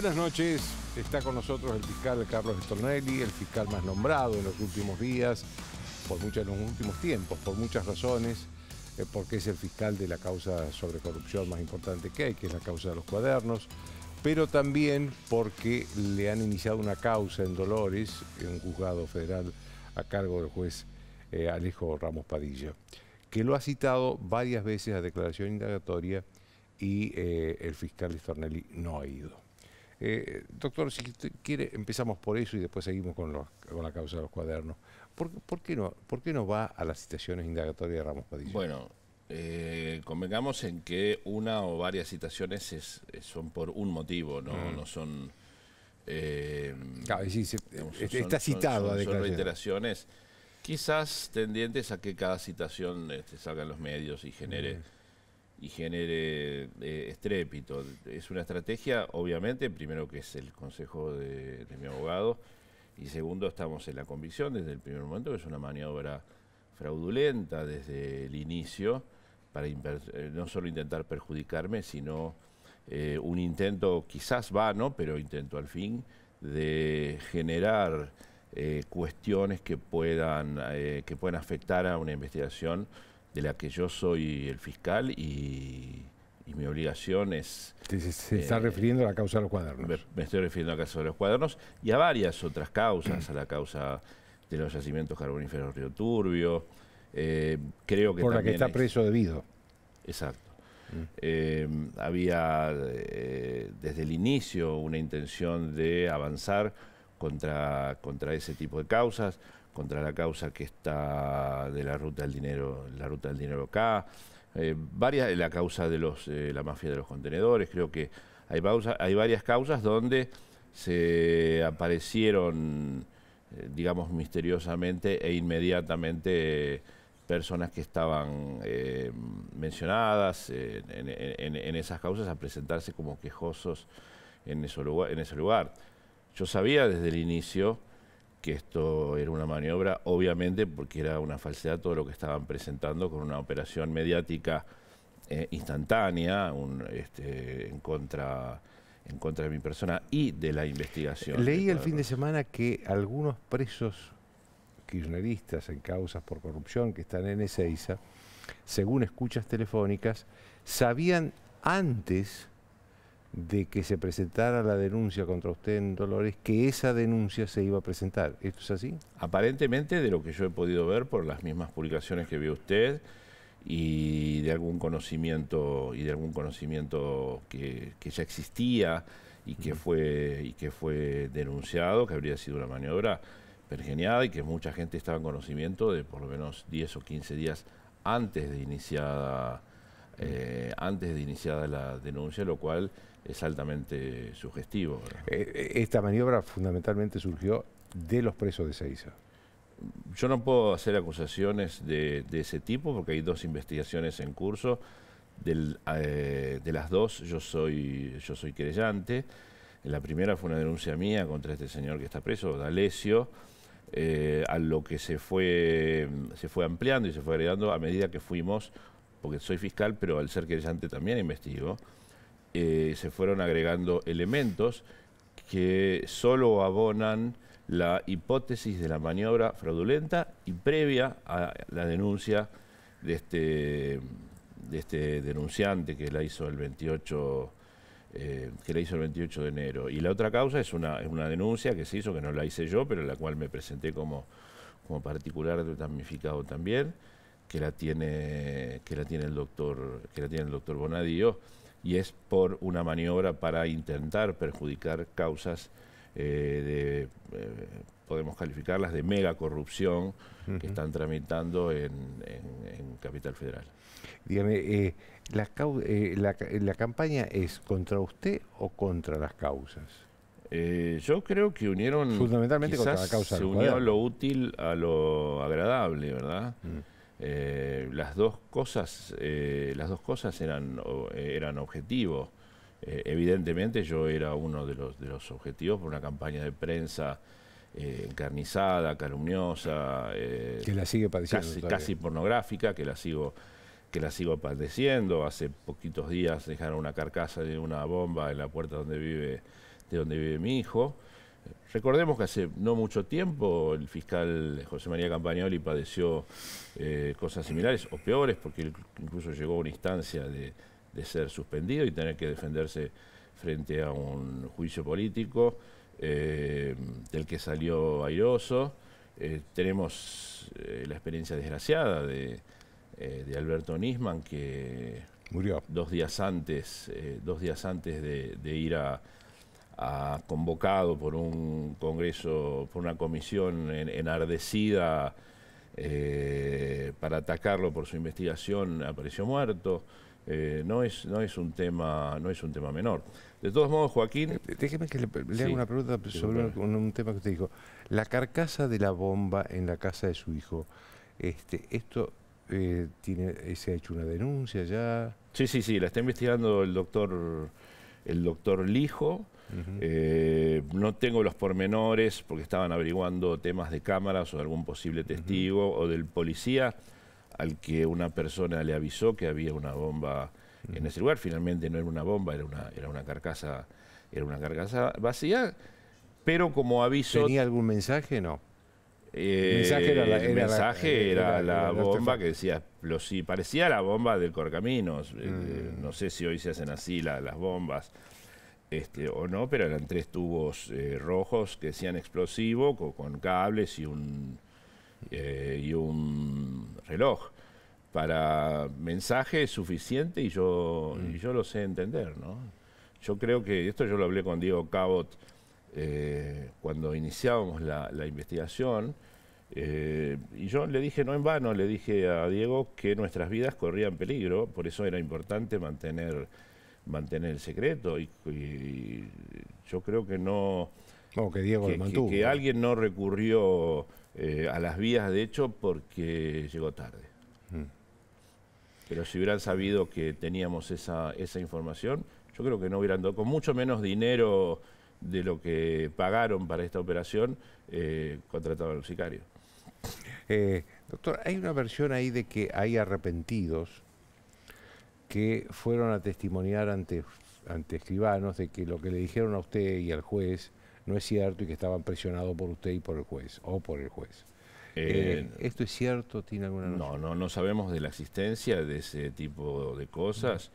Buenas noches. Está con nosotros el fiscal Carlos Estornelli, el fiscal más nombrado en los últimos días, por muchos en los últimos tiempos, por muchas razones, eh, porque es el fiscal de la causa sobre corrupción más importante que hay, que es la causa de los cuadernos, pero también porque le han iniciado una causa en Dolores, en un juzgado federal a cargo del juez eh, Alejo Ramos Padilla, que lo ha citado varias veces a declaración indagatoria y eh, el fiscal Estornelli no ha ido. Eh, doctor, si quiere, empezamos por eso y después seguimos con, con la causa de los cuadernos. ¿Por, qué no, ¿Por qué no va a las citaciones indagatorias de Ramos Padilla? Bueno, eh, convengamos en que una o varias citaciones son por un motivo, no, eh, eh, son... está citado son, son, reiteraciones, quizás tendientes a que cada citación este, salga en los medios y genere y genere eh, estrépito. Es una estrategia, obviamente, primero que es el consejo de, mi abogado, y segundo, estamos en la convicción desde el primer momento que es una maniobra fraudulenta desde el inicio, para eh, no solo intentar perjudicarme, sino eh, un intento quizás vano, pero intento al fin, de generar cuestiones que puedan, que puedan afectar a una investigación de la que yo soy el fiscal y, mi obligación es... Se, está eh, refiriendo a la causa de los cuadernos. Me, estoy refiriendo a la causa de los cuadernos y a varias otras causas, a la causa de los yacimientos carboníferos Río Turbio. Eh, creo que Por la que está preso debido. Exacto. Mm. Eh, había desde el inicio una intención de avanzar contra, contra ese tipo de causas contra la causa que está de la ruta del dinero, la ruta del dinero acá, eh, varias la causa de los, eh, la mafia de los contenedores, creo que hay, hay varias causas donde se aparecieron, eh, digamos, misteriosamente e inmediatamente personas que estaban mencionadas en, esas causas a presentarse como quejosos en, en ese lugar. Yo sabía desde el inicio que esto era una maniobra, obviamente porque era una falsedad todo lo que estaban presentando con una operación mediática eh, instantánea un, este, en contra en contra de mi persona y de la investigación. Leí el fin de semana que algunos presos kirchneristas en causas por corrupción que están en Ezeiza, según escuchas telefónicas, sabían antes de que se presentara la denuncia contra usted en Dolores, que esa denuncia se iba a presentar. ¿Esto es así? Aparentemente, de lo que yo he podido ver por las mismas publicaciones que vio usted y de algún conocimiento y de algún conocimiento que, ya existía y que fue y que fue denunciado, que habría sido una maniobra pergeniada y que mucha gente estaba en conocimiento de por lo menos 10 o 15 días antes de iniciada antes de iniciada la denuncia, lo cual es altamente sugestivo. Eh, eh, esta maniobra fundamentalmente surgió de los presos de Seiza. Yo no puedo hacer acusaciones de, ese tipo porque hay dos investigaciones en curso. Eh, de las dos, yo soy, yo soy querellante. La primera fue una denuncia mía contra este señor que está preso, D'Alessio, a lo que se fue, se fue ampliando y se fue agregando a medida que fuimos porque soy fiscal, pero al ser querellante también investigo, eh, se fueron agregando elementos que solo abonan la hipótesis de la maniobra fraudulenta y previa a la denuncia de este, este denunciante que la hizo el 28 eh, que la hizo el 28 de enero. Y la otra causa es una, denuncia que se hizo, que no la hice yo, pero la cual me presenté como, como particular damnificado también que la tiene, que la tiene, el, doctor, que la tiene el doctor Bonadío y es por una maniobra para intentar perjudicar causas eh, de, eh, podemos calificarlas de mega corrupción que están tramitando en, en, Capital Federal. Dígame, eh, eh, la, la, campaña es contra usted o contra las causas? yo creo que unieron... Fundamentalmente contra la causa. Se unió lo útil a lo agradable, ¿verdad? Mm. Eh, las dos cosas, eh, las dos cosas eran, eh, eran objetivos. evidentemente yo era uno de los, de los objetivos por una campaña de prensa encarnizada, calumniosa, que la sigue casi, pornográfica, que la sigo que la sigo padeciendo. Hace poquitos días dejaron una carcasa de una bomba en la puerta donde vive, de donde vive mi hijo. Recordemos que hace no mucho tiempo el fiscal José María Campagnoli padeció eh, cosas similares o peores, porque incluso llegó a una instancia de, ser suspendido y tener que defenderse frente a un juicio político eh, del que salió airoso. Eh, tenemos la experiencia desgraciada de, Alberto Nisman, que murió dos días antes, dos días antes de ir a ha convocado por un congreso, por una comisión enardecida eh, para atacarlo por su investigación, apareció muerto. Eh, no, es, no, es un tema, no es un tema menor. De todos modos, Joaquín... Eh, déjeme que le, haga una pregunta sobre un, tema que usted dijo. La carcasa de la bomba en la casa de su hijo, este, esto tiene, se ha hecho una denuncia ya... Sí, sí, sí, la está investigando el doctor, el doctor Lijo. Eh, no tengo los pormenores porque estaban averiguando temas de cámaras o algún posible testigo o del policía al que una persona le avisó que había una bomba en ese lugar. Finalmente no era una bomba, era una, era una carcasa, era una carcasa vacía, pero como aviso. ¿Tenía algún mensaje? No. el eh, mensaje era la, bomba que decía parecía la bomba del Corcaminos. Eh, mm. no sé si hoy se hacen así las bombas. Este, o no, pero eran tres tubos eh, rojos que decían explosivo con, cables y un, eh, y un reloj. Para mensaje es suficiente y yo, mm. yo lo sé entender, ¿no? Yo creo que, esto yo lo hablé con Diego Cabot eh, cuando iniciábamos la, investigación, y yo le dije, no en vano, le dije a Diego que nuestras vidas corrían peligro, por eso era importante mantener mantener el secreto y, yo creo que no... No, que Diego mantuvo. Que, alguien no recurrió eh, a las vías de hecho porque llegó tarde. Mm. Pero si hubieran sabido que teníamos esa, esa información, yo creo que no hubieran dado, con mucho menos dinero de lo que pagaron para esta operación, eh, contrataban a los sicarios. Eh, doctor, hay una versión ahí de que hay arrepentidos que fueron a testimoniar ante, ante escribanos de que lo que le dijeron a usted y al juez no es cierto y que estaban presionados por usted y por el juez, o por el juez. Eh, eh, ¿Esto es cierto? ¿Tiene alguna No, no, sabemos de la existencia de ese tipo de cosas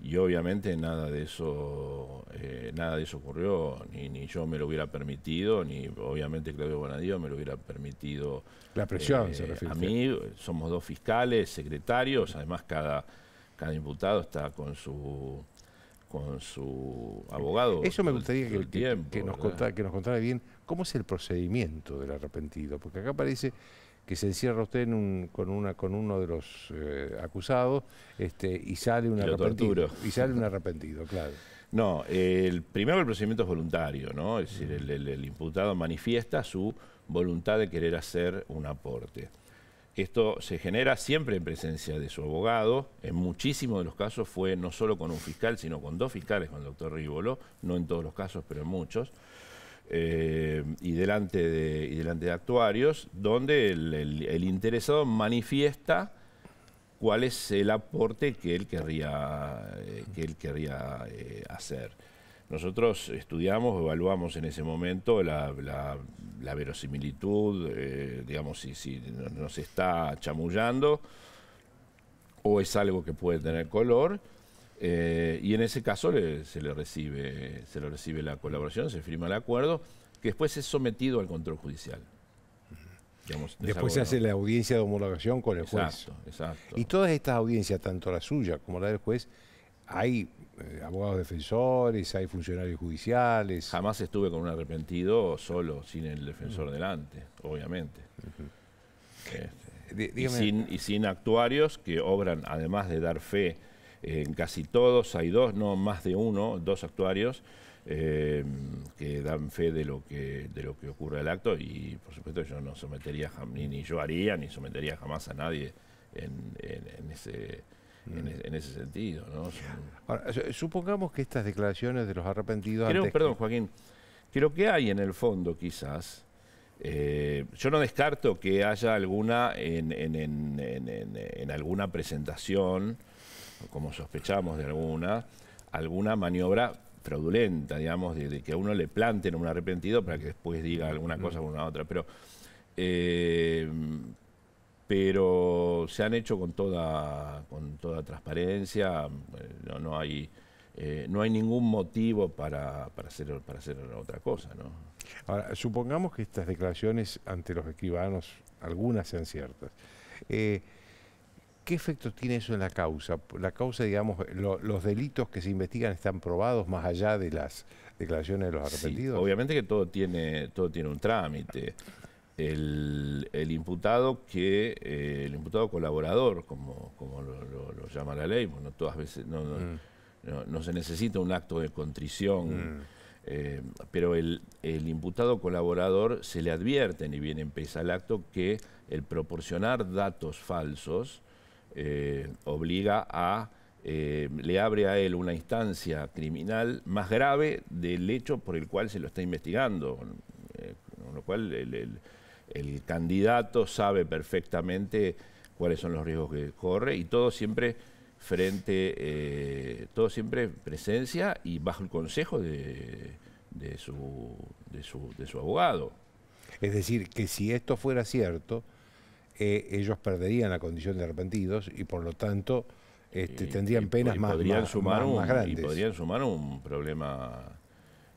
y obviamente nada de eso, eh, nada de eso ocurrió, ni, ni, yo me lo hubiera permitido, ni obviamente Claudio Bonadío me lo hubiera permitido. La presión se refiere. A mí, somos dos fiscales, secretarios, además cada cada imputado está con su con su abogado. Eso me gustaría que, que, nos contara, que nos contara bien cómo es el procedimiento del arrepentido, porque acá parece que se encierra usted en con uno de los eh, acusados este, y sale un arrepentido y sale un arrepentido claro no el primero el procedimiento es voluntario no es decir el imputado manifiesta su voluntad de querer hacer un aporte esto se genera siempre en presencia de su abogado. En muchísimos de los casos fue no solo con un fiscal, sino con dos fiscales, con el doctor Rívolo, no en todos los casos, pero en muchos. Eh, y, delante de, y delante de actuarios, donde el, interesado manifiesta cuál es el aporte que él querría, eh, que él querría eh, hacer. Nosotros estudiamos, evaluamos en ese momento la, verosimilitud, eh, digamos, si, nos está chamullando o es algo que puede tener color. Eh, y en ese caso se, le recibe, se le recibe la colaboración, se firma el acuerdo, que después es sometido al control judicial. Después se hace la audiencia de homologación con el juez. Exacto, exacto. Y todas estas audiencias, tanto la suya como la del juez, hay eh, abogados defensores, hay funcionarios judiciales. Jamás estuve con un arrepentido solo, sin el defensor delante, obviamente. Este, y, sin, actuarios que obran, además de dar fe eh, en casi todos, hay dos, no más de uno, dos actuarios. Eh, que dan fe de lo que de lo que ocurre el acto y por supuesto yo no sometería ni, ni yo haría ni sometería jamás a nadie en ese en, ese sentido. ¿no? supongamos que estas declaraciones de los arrepentidos... Creo, perdón, Joaquín, Creo que hay en el fondo quizás, eh, yo no descarto que haya alguna en, alguna presentación, como sospechamos de alguna, alguna maniobra fraudulenta, digamos, de, que a uno le planten un arrepentido para que después diga alguna mm. cosa o una otra. Pero eh, pero se han hecho con toda, con toda transparencia, eh, no, no hay... Eh, no hay ningún motivo para, hacer, para hacer otra cosa. ¿no? Ahora, supongamos que estas declaraciones ante los escribanos, algunas sean ciertas. Eh, ¿Qué efecto tiene eso en la causa? La causa, digamos, los delitos que se investigan están probados más allá de las declaraciones de los arrepentidos. obviamente que todo tiene, todo tiene un trámite el, imputado que eh, el imputado colaborador, como, como lo, llama la ley, bueno, todas veces no, no, mm. se necesita un acto de contrición. Mm. Eh, pero el, el, imputado colaborador se le advierte, ni bien empieza el acto, que el proporcionar datos falsos eh, obliga a, le abre a él una instancia criminal más grave del hecho por el cual se lo está investigando, con lo cual el, el candidato sabe perfectamente cuáles son los riesgos que corre y todo siempre frente, eh, todo siempre presencia y bajo el consejo de, su, de, su, abogado. Es decir, que si esto fuera cierto, eh, ellos perderían la condición de arrepentidos y por lo tanto este, tendrían penas más, sumar grandes. Y podrían sumar un problema,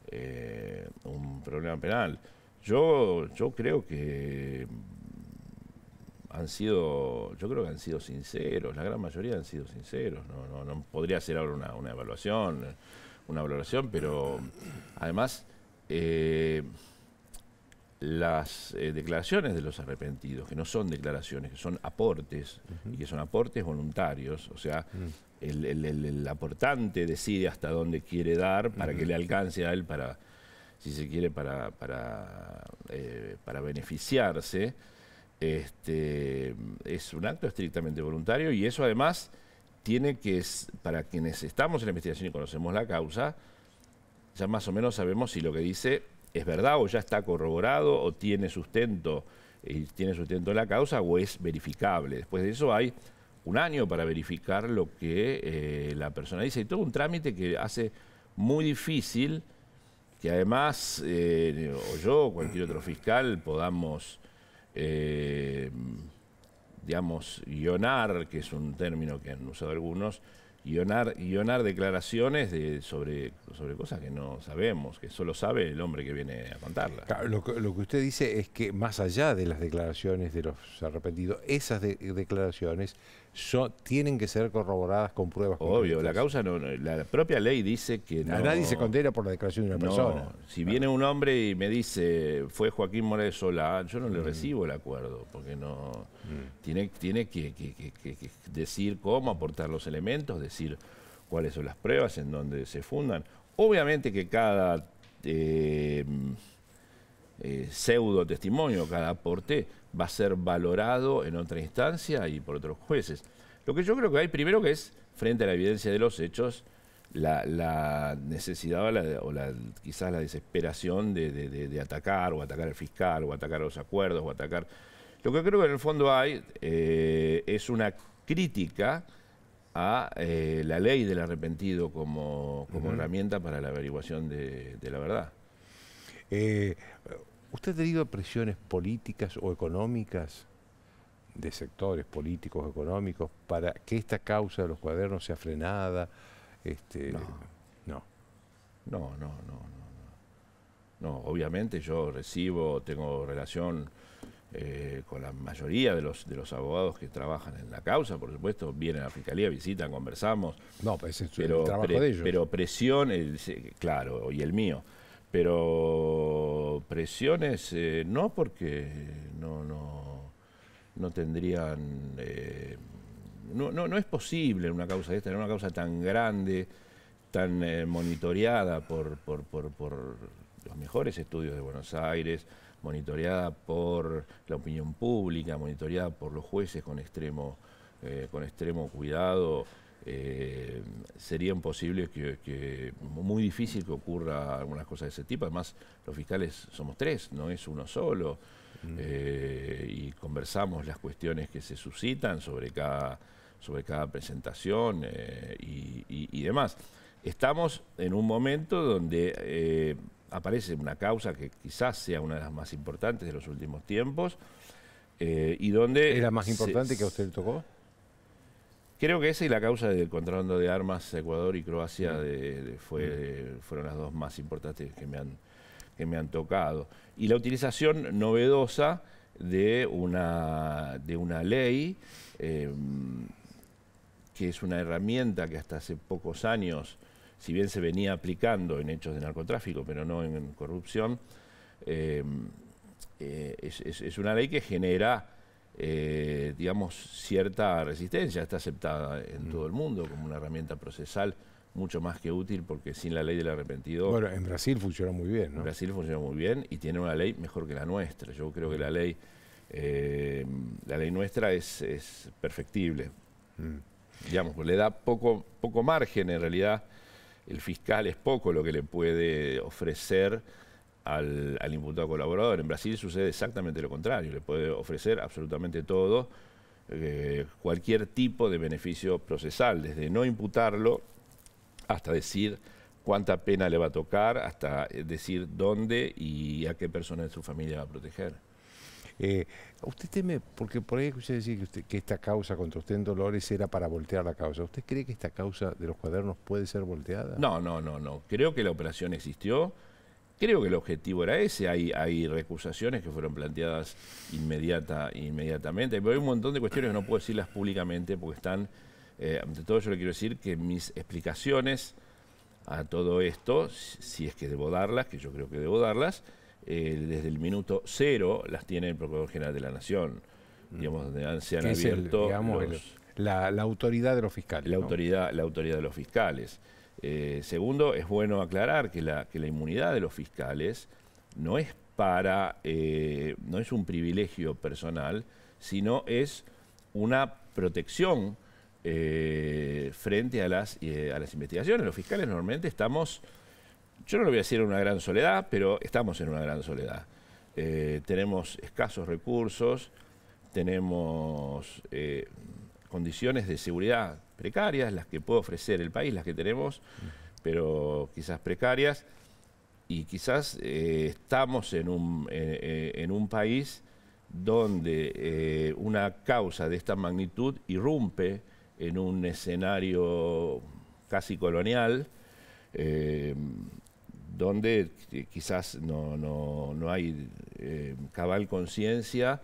eh, un problema penal. Yo, creo que mm, han sido, yo creo que han sido sinceros, la gran mayoría han sido sinceros, no, podría hacer ahora una, evaluación, una valoración, pero mm, además eh, las eh, declaraciones de los arrepentidos, que no son declaraciones, que son aportes, y que son aportes voluntarios, o sea, mm. el, aportante decide hasta dónde quiere dar para que le alcance a él para si se quiere, para, eh, para, beneficiarse, este, es un acto estrictamente voluntario y eso además tiene que, para quienes estamos en la investigación y conocemos la causa, ya más o menos sabemos si lo que dice es verdad o ya está corroborado o tiene sustento y eh, tiene sustento la causa o es verificable. Después de eso hay un año para verificar lo que eh, la persona dice y todo un trámite que hace muy difícil que además, eh, o yo o cualquier otro fiscal, podamos, eh, digamos, guionar, que es un término que han usado algunos, guionar, declaraciones de, sobre, sobre cosas que no sabemos, que solo sabe el hombre que viene a contarla. lo, que usted dice es que más allá de las declaraciones de los arrepentidos, esas declaraciones tienen que ser corroboradas con pruebas. Obvio, la causa no, la propia ley dice que nadie se condena por la declaración de una persona. Si viene un hombre y me dice fue Joaquín Morales Solá, yo no le mm. recibo el acuerdo porque no mm. tiene que, decir cómo aportar los elementos, decir cuáles son las pruebas en dónde se fundan. Obviamente que cada eh, eh, pseudo testimonio, cada aporte, va a ser valorado en otra instancia y por otros jueces. Lo que yo creo que hay primero que es, frente a la evidencia de los hechos, la, necesidad o, quizás la desesperación de, atacar o atacar al fiscal o atacar a los acuerdos o atacar... Lo que creo que en el fondo hay eh, es una crítica a eh, la ley del arrepentido como, herramienta para la averiguación de, la verdad. Eh, ¿Usted ha tenido presiones políticas o económicas de sectores políticos económicos para que esta causa de los cuadernos sea frenada? Este, no. no. No, no, no, no. obviamente yo recibo, tengo relación eh, con la mayoría de los, de los abogados que trabajan en la causa, por supuesto, vienen a la fiscalía, visitan, conversamos. No, pues es pero, el trabajo de ellos. Pero presión, eh, claro, y el mío. Pero presiones eh, no, porque no, no, tendrían... Eh, no, es posible una causa de esta, una causa tan grande, tan eh, monitoreada por, por, por, los mejores estudios de Buenos Aires, monitoreada por la opinión pública, monitoreada por los jueces con extremo, con extremo cuidado, eh, sería imposible que, muy difícil que ocurra algunas cosas de ese tipo. Además, los fiscales somos tres, no es uno solo. Mm. Eh, y conversamos las cuestiones que se suscitan sobre cada, sobre cada presentación eh, y, demás. Estamos en un momento donde aparece una causa que quizás sea una de las más importantes de los últimos tiempos y donde... ¿Era más importante que a usted le tocó? Creo que esa y la causa del contrabando de armas Ecuador y Croacia mm. mm. fueron las dos más importantes que me, han, que me han tocado. Y la utilización novedosa de una, de una ley em, que es una herramienta que hasta hace pocos años, si bien se venía aplicando en hechos de narcotráfico, pero no en, corrupción, em, eh, es una ley que genera eh, digamos, cierta resistencia. Está aceptada en mm. todo el mundo como una herramienta procesal mucho más que útil porque sin la ley del arrepentido... Bueno, en Brasil funciona muy bien, ¿no? En Brasil funciona muy bien y tiene una ley mejor que la nuestra. Yo creo que la ley, eh, la ley nuestra es, perfectible. Mm. Digamos, le da poco, poco margen en realidad. El fiscal es poco lo que le puede ofrecer al, imputado colaborador. En Brasil sucede exactamente lo contrario, le puede ofrecer absolutamente todo, eh, cualquier tipo de beneficio procesal, desde no imputarlo hasta decir cuánta pena le va a tocar, hasta eh, decir dónde y a qué persona de su familia va a proteger. Eh, ¿Usted teme, porque por ahí escuché decir que, que esta causa contra usted en Dolores era para voltear la causa? ¿Usted cree que esta causa de los cuadernos puede ser volteada? No, no, no, no. Creo que la operación existió Creo que el objetivo era ese. Hay, recusaciones que fueron planteadas inmediata, inmediatamente, pero hay un montón de cuestiones que no puedo decirlas públicamente porque están, eh, ante todo yo le quiero decir que mis explicaciones a todo esto, si es que debo darlas, que yo creo que debo darlas, eh, desde el minuto cero las tiene el Procurador General de la Nación, mm. digamos, donde se han abierto... la, autoridad de los fiscales. La, autoridad, la autoridad de los fiscales. Eh, segundo, es bueno aclarar que la, inmunidad de los fiscales no es para, eh, no es un privilegio personal, sino es una protección eh, frente a las, a las investigaciones. Los fiscales normalmente estamos, yo no lo voy a decir en una gran soledad, pero estamos en una gran soledad. tenemos escasos recursos, tenemos condiciones de seguridad precarias, las que puede ofrecer el país, las que tenemos, pero quizás precarias. Y quizás eh, estamos eh, eh, en un, país donde una causa de esta magnitud irrumpe en un escenario casi colonial, donde quizás no, hay cabal conciencia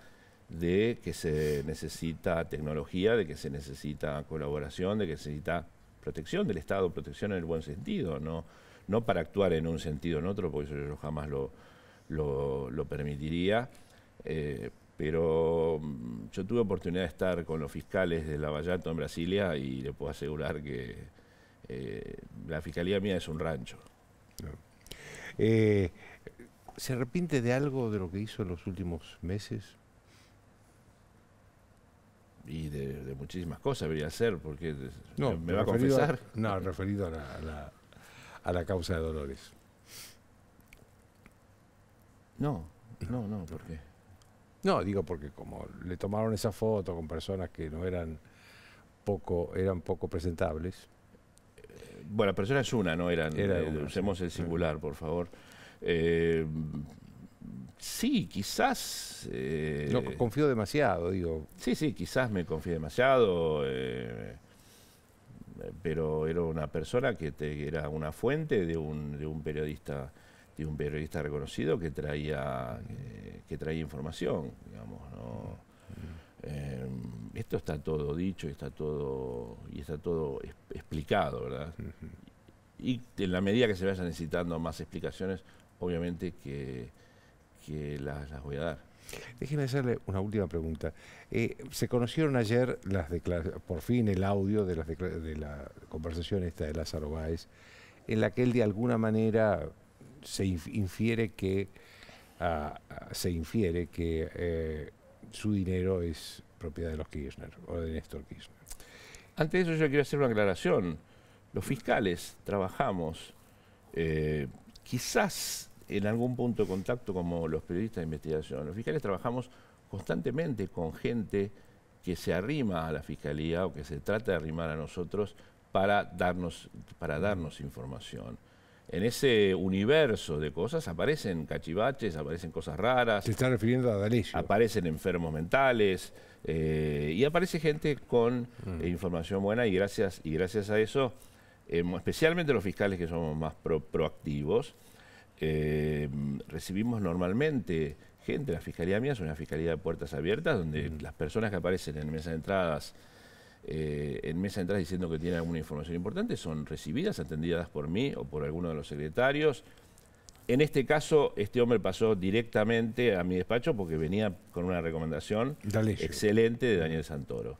de que se necesita tecnología, de que se necesita colaboración, de que se necesita protección del Estado, protección en el buen sentido, no, no para actuar en un sentido o en otro, porque eso yo jamás lo, lo, permitiría. Eh, pero mm, yo tuve oportunidad de estar con los fiscales de Lavallato en Brasilia y le puedo asegurar que eh, la fiscalía mía es un rancho. Eh, ¿Se arrepiente de algo de lo que hizo en los últimos meses? y de, muchísimas cosas debería ser, porque no, me va a confesar. no, referido a la, a, la, causa de Dolores. No, no, no, ¿por qué? No, digo porque como le tomaron esa foto con personas que no eran poco, eran poco presentables. Bueno, la persona es una, no eran. Eh, usemos el singular, por favor. Eh, Sí, quizás... Eh, no, confío demasiado, digo. Sí, sí, quizás me confío demasiado, eh, pero era una persona que te, era una fuente de un, periodista de un periodista reconocido que traía eh, que traía información, digamos, ¿no? Mm. esto está todo dicho, está todo y está todo explicado, ¿verdad? Y en la medida que se vayan necesitando más explicaciones, obviamente que que las, voy a dar. Déjeme hacerle una última pregunta. Eh, se conocieron ayer las por fin el audio de, las de la conversación esta de Lázaro Báez, en la que él de alguna manera se infiere que ah, ah, se infiere que eh, su dinero es propiedad de los Kirchner o de Néstor Kirchner. Antes de eso yo quiero hacer una aclaración. Los fiscales trabajamos eh, quizás en algún punto de contacto como los periodistas de investigación. Los fiscales trabajamos constantemente con gente que se arrima a la fiscalía o que se trata de arrimar a nosotros para darnos, para darnos información. En ese universo de cosas aparecen cachivaches, aparecen cosas raras. Se está refiriendo a Dalicio. Aparecen enfermos mentales eh, y aparece gente con mm. eh, información buena y gracias, y gracias a eso, eh, especialmente los fiscales que somos más proactivos, Em, recibimos normalmente gente, la Fiscalía mía es una Fiscalía de puertas abiertas, donde las personas que aparecen en mesa de entradas, eh, en mesa de entradas diciendo que tienen alguna información importante, son recibidas, atendidas por mí o por alguno de los secretarios. En este caso, este hombre pasó directamente a mi despacho porque venía con una recomendación excelente de Daniel Santoro.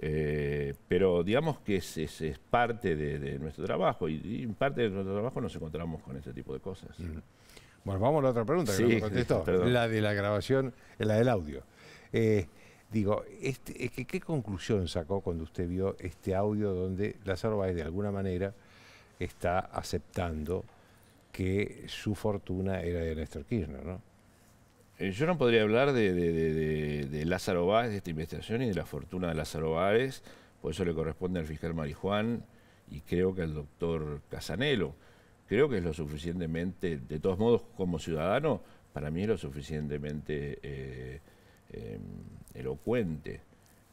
Eh, pero digamos que es, es, parte de, nuestro trabajo y, en parte de nuestro trabajo nos encontramos con ese tipo de cosas. Mm. Bueno, vamos a la otra pregunta que no contestó. la de la grabación, la del audio. Eh, digo, este, ¿qué, conclusión sacó cuando usted vio este audio donde Lázaro Báez de alguna manera está aceptando que su fortuna era de Néstor Kirchner, ¿no? Eh, yo no podría hablar de, Lázaro Báez, de esta investigación y de la fortuna de Lázaro Báez, por pues eso le corresponde al fiscal Marijuán y creo que al doctor Casanelo. Creo que es lo suficientemente, de todos modos, como ciudadano, para mí es lo suficientemente eh, em, elocuente,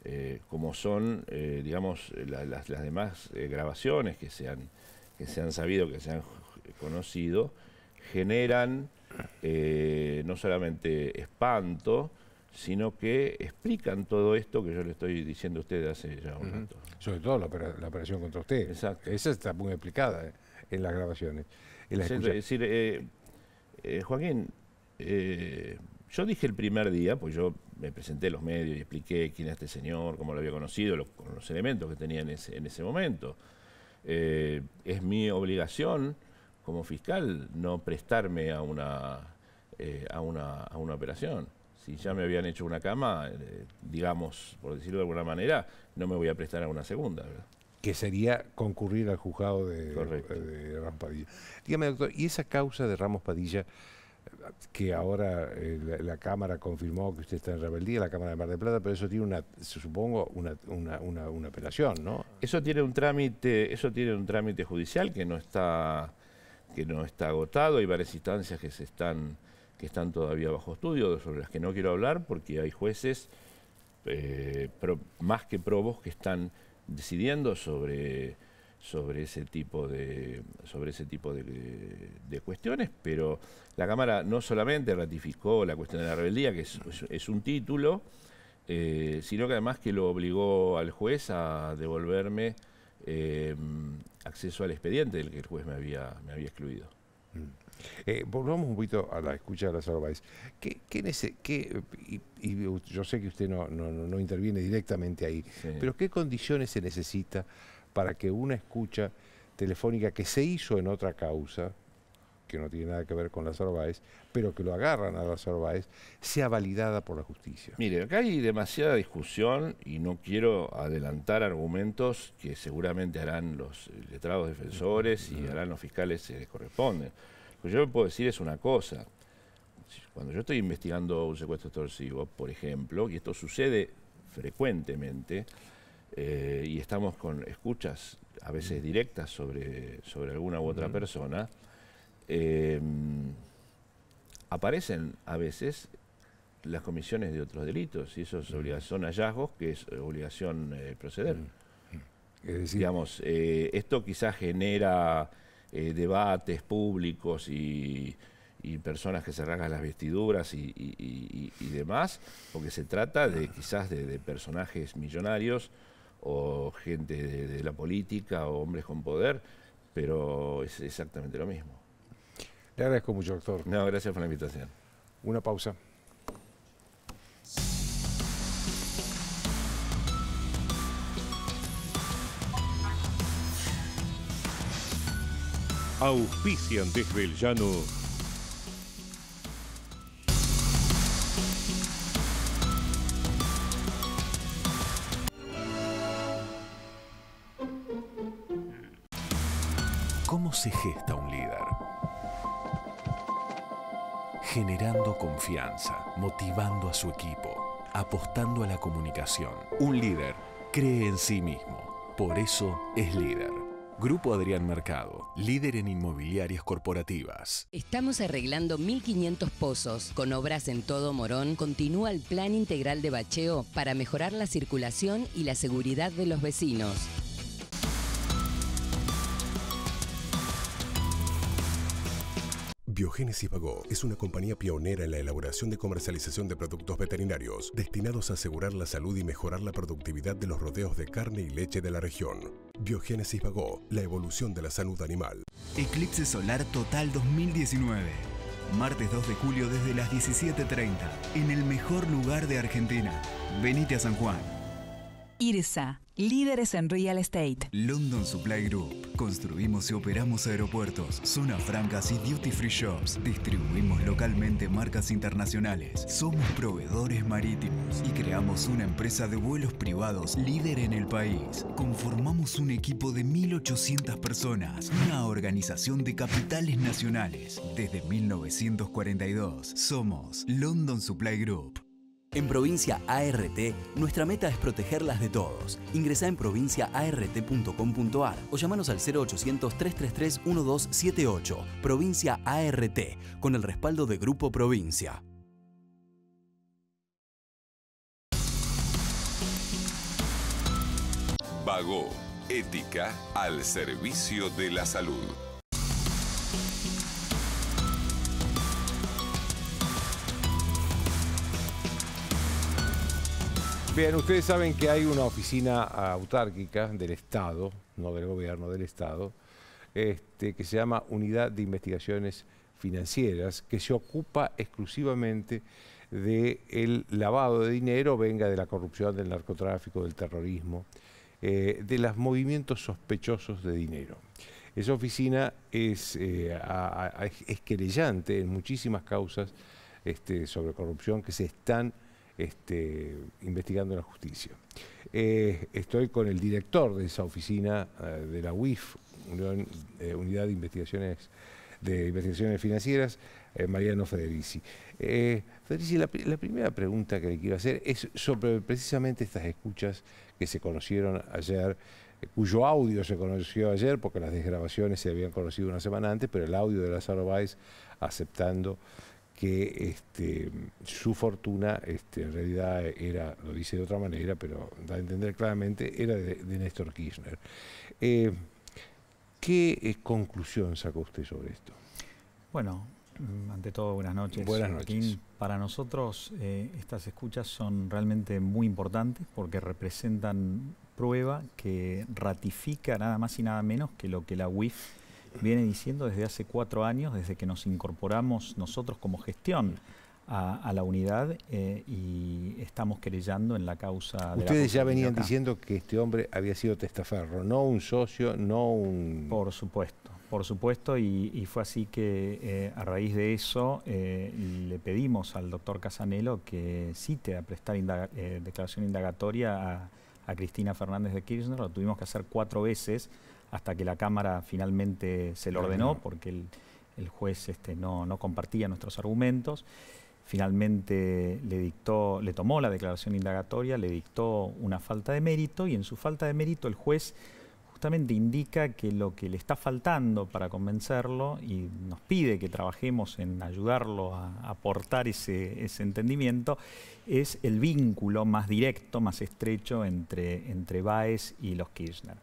eh, como son, digamos, las, demás grabaciones que que se han sabido, que se han conocido, generan eh, no solamente espanto, sino que explican todo esto que yo le estoy diciendo a usted hace ya un rato. Sobre todo la, operación contra usted. Exacto. Esa está muy explicada eh, en las grabaciones. es decir, eh, Joaquín, yo dije el primer día, pues yo me presenté a los medios y expliqué quién era este señor, cómo lo había conocido, con los elementos que tenía en ese momento. es mi obligación como fiscal no prestarme a una, eh, a una, a una operación. Si ya me habían hecho una cama, eh, digamos, por decirlo de alguna manera, no me voy a prestar a una segunda. Que sería concurrir al juzgado eh, de, Ramos Padilla. Dígame, doctor, ¿y esa causa de Ramos Padilla que ahora la, Cámara confirmó que usted está en rebeldía, la Cámara de Mar del Plata, pero eso tiene una, supongo, una, una, apelación, ¿no? Eso tiene un trámite, eso tiene un trámite judicial que no está que no está agotado, hay varias instancias que, se están, que están todavía bajo estudio, sobre las que no quiero hablar porque hay jueces eh, más que probos que están decidiendo sobre, sobre ese tipo, de, sobre ese tipo cuestiones, pero la Cámara no solamente ratificó la cuestión de la rebeldía, que es, un título, eh, sino que además que lo obligó al juez a devolverme Em, acceso al expediente del que el juez me había, me había excluido. Mm. Eh, volvamos un poquito a la escucha de las Baez. yo sé que usted no, no, interviene directamente ahí, pero ¿qué condiciones se necesita para que una escucha telefónica que se hizo en otra causa, que no tiene nada que ver con la Sorbaes, pero que lo agarran a la Sorbaes, sea validada por la justicia. Mire, acá hay demasiada discusión y no quiero adelantar argumentos que seguramente harán los letrados defensores y harán los fiscales que les corresponden. Lo que yo puedo decir es una cosa. Cuando yo estoy investigando un secuestro extorsivo, por ejemplo, y esto sucede frecuentemente, eh, y estamos con escuchas a veces directas sobre, sobre alguna u otra persona, Em, aparecen a veces las comisiones de otros delitos y esos son hallazgos que es obligación eh, proceder. digamos, eh, esto quizás genera eh, debates públicos y, personas que se rasgan las vestiduras y, demás, porque se trata de quizás de, personajes millonarios o gente de, la política o hombres con poder, pero es exactamente lo mismo. Te agradezco mucho, doctor. No, gracias por la invitación. Una pausa. Auspician desde ¿Cómo se gesta un líder? generando confianza, motivando a su equipo, apostando a la comunicación. Un líder cree en sí mismo, por eso es líder. Grupo Adrián Mercado, líder en inmobiliarias corporativas. Estamos arreglando 1.500 pozos. Con obras en todo Morón, continúa el plan integral de bacheo para mejorar la circulación y la seguridad de los vecinos. Biogénesis Bagó es una compañía pionera en la elaboración de comercialización de productos veterinarios destinados a asegurar la salud y mejorar la productividad de los rodeos de carne y leche de la región. Biogénesis Bagó, la evolución de la salud animal. Eclipse solar total 2019. Martes 2 de julio desde las 17:30 en el mejor lugar de Argentina. Venite a San Juan. IRSA, líderes en real estate. London Supply Group. Construimos y operamos aeropuertos, zonas francas y duty free shops. Distribuimos localmente marcas internacionales. Somos proveedores marítimos y creamos una empresa de vuelos privados líder en el país. Conformamos un equipo de 1.800 personas, una organización de capitales nacionales. Desde 1942, somos London Supply Group. En Provincia ART, nuestra meta es protegerlas de todos. Ingresa en provinciaart.com.ar o llamanos al 0800-333-1278. Provincia ART, con el respaldo de Grupo Provincia. Vago, ética al servicio de la salud. Bien, ustedes saben que hay una oficina autárquica del Estado, no del gobierno, del Estado, este, que se llama Unidad de Investigaciones Financieras, que se ocupa exclusivamente del lavado de dinero, venga de la corrupción, del narcotráfico, del terrorismo, eh, de los movimientos sospechosos de dinero. Esa oficina es, eh, querellante en muchísimas causas este, sobre corrupción que se están este, investigando la justicia. Eh, estoy con el director de esa oficina eh, de la UIF, eh, Unidad de Investigaciones, de Investigaciones Financieras, Mariano Federici. Federici, la, primera pregunta que le quiero hacer es sobre precisamente estas escuchas que se conocieron ayer, cuyo audio se conoció ayer, porque las desgrabaciones se habían conocido una semana antes, pero el audio de Lázaro Báez aceptando que este, su fortuna este, en realidad era, lo dice de otra manera, pero da a entender claramente, era de, Néstor Kirchner. Eh, ¿Qué eh, conclusión sacó usted sobre esto? Bueno, mm, ante todo, buenas noches. Buenas noches. Para nosotros eh, estas escuchas son realmente muy importantes porque representan prueba que ratifica nada más y nada menos que lo que la UIF viene diciendo desde hace cuatro años, desde que nos incorporamos nosotros como gestión a, la unidad eh, y estamos querellando en la causa de Ustedes ya venían diciendo que este hombre había sido testaferro, no un socio, no un... Por supuesto. Por supuesto, y, fue así que eh, a raíz de eso eh, le pedimos al doctor Casanelo que cite a prestar declaración indagatoria a, a Cristina Fernández de Kirchner, lo tuvimos que hacer cuatro veces, hasta que la Cámara finalmente se lo ordenó porque el, juez este, no, compartía nuestros argumentos. Finalmente le, dictó, le tomó la declaración indagatoria, le dictó una falta de mérito y en su falta de mérito el juez justamente indica que lo que le está faltando para convencerlo y nos pide que trabajemos en ayudarlo a aportar ese, entendimiento es el vínculo más directo, más estrecho entre, entre y los Kirchner.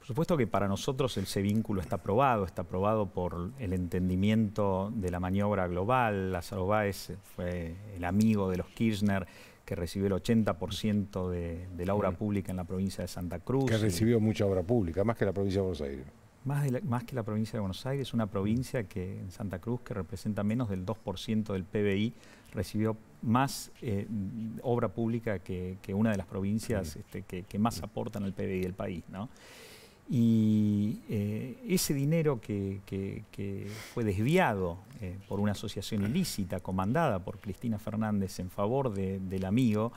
Por supuesto que para nosotros ese vínculo está probado, está probado por el entendimiento de la maniobra global. Lázaro Báez fue el amigo de los Kirchner que recibió el 80% de, la obra pública en la provincia de Santa Cruz. Que recibió mucha obra pública, más que la provincia de Buenos Aires. Más, que la provincia de Buenos Aires, una provincia que en Santa Cruz, que representa menos del 2% del PBI, recibió más eh, obra pública que, una de las provincias este, que, más aportan al PBI del país. ¿no? Y eh, ese dinero que, fue desviado eh, por una asociación ilícita comandada por Cristina Fernández en favor del amigo,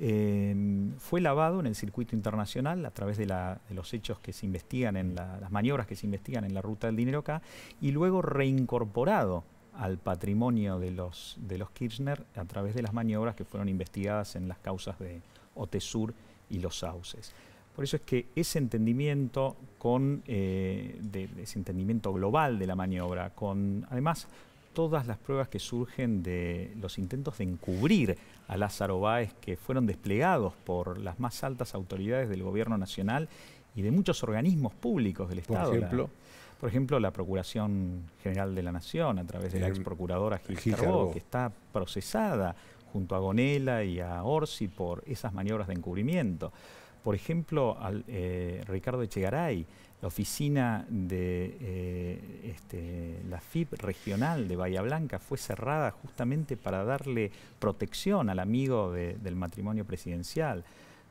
eh, fue lavado en el circuito internacional a través de, los hechos que se investigan, en las maniobras que se investigan en la ruta del dinero acá, y luego reincorporado al patrimonio de los, de los Kirchner a través de las maniobras que fueron investigadas en las causas de Otesur y los sauces. Por eso es que ese entendimiento, con, eh, ese entendimiento global de la maniobra, con además todas las pruebas que surgen de los intentos de encubrir a Lázaro Báez que fueron desplegados por las más altas autoridades del gobierno nacional y de muchos organismos públicos del Estado. Por ejemplo, la, por ejemplo la Procuración General de la Nación a través de la eh, ex procuradora Gil, que está procesada junto a Gonela y a Orsi por esas maniobras de encubrimiento por ejemplo, al, eh, Ricardo Echegaray, la oficina de eh, este, la FIP regional de Bahía Blanca fue cerrada justamente para darle protección al amigo del matrimonio presidencial.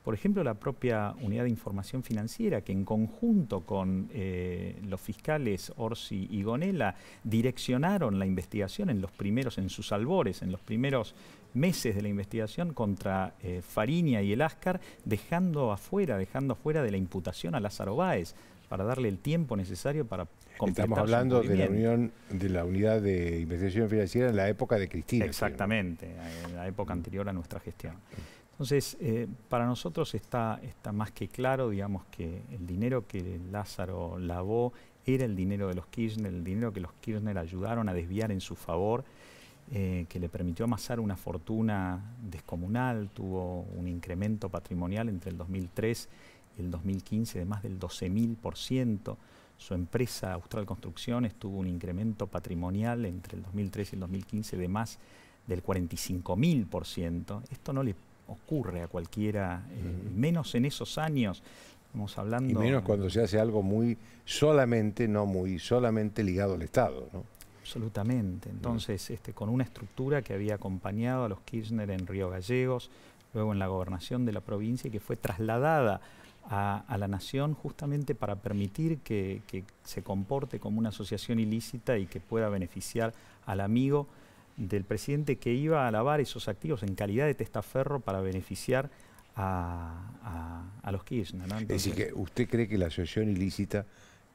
Por ejemplo, la propia Unidad de Información Financiera, que en conjunto con eh, los fiscales Orsi y Gonela direccionaron la investigación en los primeros, en sus albores, en los primeros meses de la investigación contra eh, Farinia y el Ascar, dejando afuera, dejando afuera de la imputación a Lázaro Báez para darle el tiempo necesario para completar Estamos hablando de la unión de la unidad de investigación financiera en la época de Cristina. Exactamente, en la época mm. anterior a nuestra gestión. Entonces, eh, para nosotros está, está más que claro, digamos, que el dinero que Lázaro lavó era el dinero de los Kirchner, el dinero que los Kirchner ayudaron a desviar en su favor. Eh, que le permitió amasar una fortuna descomunal, tuvo un incremento patrimonial entre el 2003 y el 2015 de más del 12.000%. Su empresa Austral Construcciones tuvo un incremento patrimonial entre el 2003 y el 2015 de más del 45.000%. Esto no le ocurre a cualquiera, eh, menos en esos años. Estamos hablando... Y menos cuando se hace algo muy solamente, no muy solamente ligado al Estado, ¿no? Absolutamente. Entonces, este, con una estructura que había acompañado a los Kirchner en Río Gallegos, luego en la gobernación de la provincia y que fue trasladada a, la nación justamente para permitir que, se comporte como una asociación ilícita y que pueda beneficiar al amigo del presidente que iba a lavar esos activos en calidad de testaferro para beneficiar a, los Kirchner. es decir, que usted cree que la asociación ilícita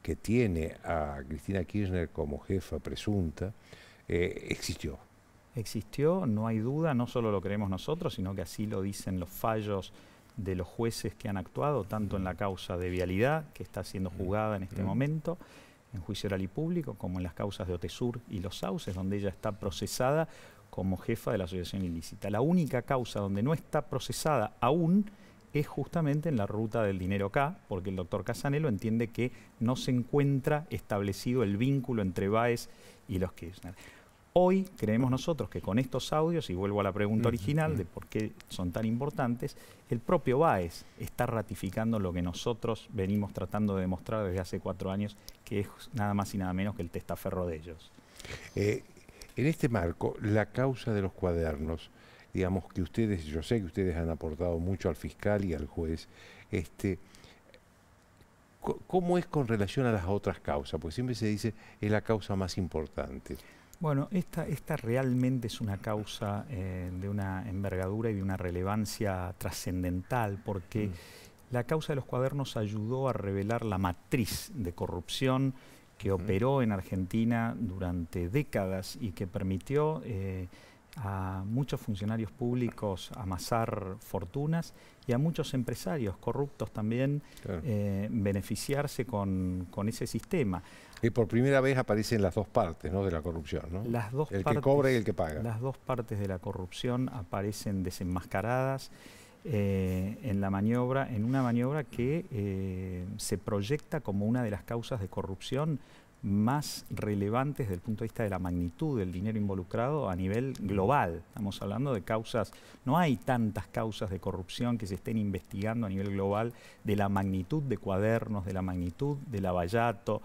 que tiene a Cristina Kirchner como jefa presunta eh, existió. Existió, no hay duda, no solo lo creemos nosotros, sino que así lo dicen los fallos de los jueces que han actuado, tanto en la causa de vialidad, que está siendo juzgada en este momento, en juicio oral y público, como en las causas de Otesur y Los Sauces, donde ella está procesada como jefa de la asociación ilícita. La única causa donde no está procesada aún es justamente en la ruta del dinero K, porque el doctor Casanelo entiende que no se encuentra establecido el vínculo entre Baez y los Kirchner. Hoy creemos nosotros que con estos audios, y vuelvo a la pregunta original de por qué son tan importantes, el propio Baez está ratificando lo que nosotros venimos tratando de demostrar desde hace cuatro años, que es nada más y nada menos que el testaferro de ellos. Eh, en este marco, la causa de los cuadernos digamos que ustedes, yo sé que ustedes han aportado mucho al fiscal y al juez, este, ¿cómo es con relación a las otras causas? Porque siempre se dice es la causa más importante. Bueno, esta, esta realmente es una causa eh, de una envergadura y de una relevancia trascendental, porque mm. la causa de los cuadernos ayudó a revelar la matriz de corrupción que operó en Argentina durante décadas y que permitió... Eh, a muchos funcionarios públicos amasar fortunas y a muchos empresarios corruptos también eh, beneficiarse con, ese sistema. Y por primera vez aparecen las dos partes de la corrupción, Las dos el que cobra y el que paga. Las dos partes de la corrupción aparecen desenmascaradas eh, en la maniobra, en una maniobra que eh, se proyecta como una de las causas de corrupción más relevantes desde el punto de vista de la magnitud del dinero involucrado a nivel global. Estamos hablando de causas, no hay tantas causas de corrupción que se estén investigando a nivel global de la magnitud de cuadernos, de la magnitud de Lavallato.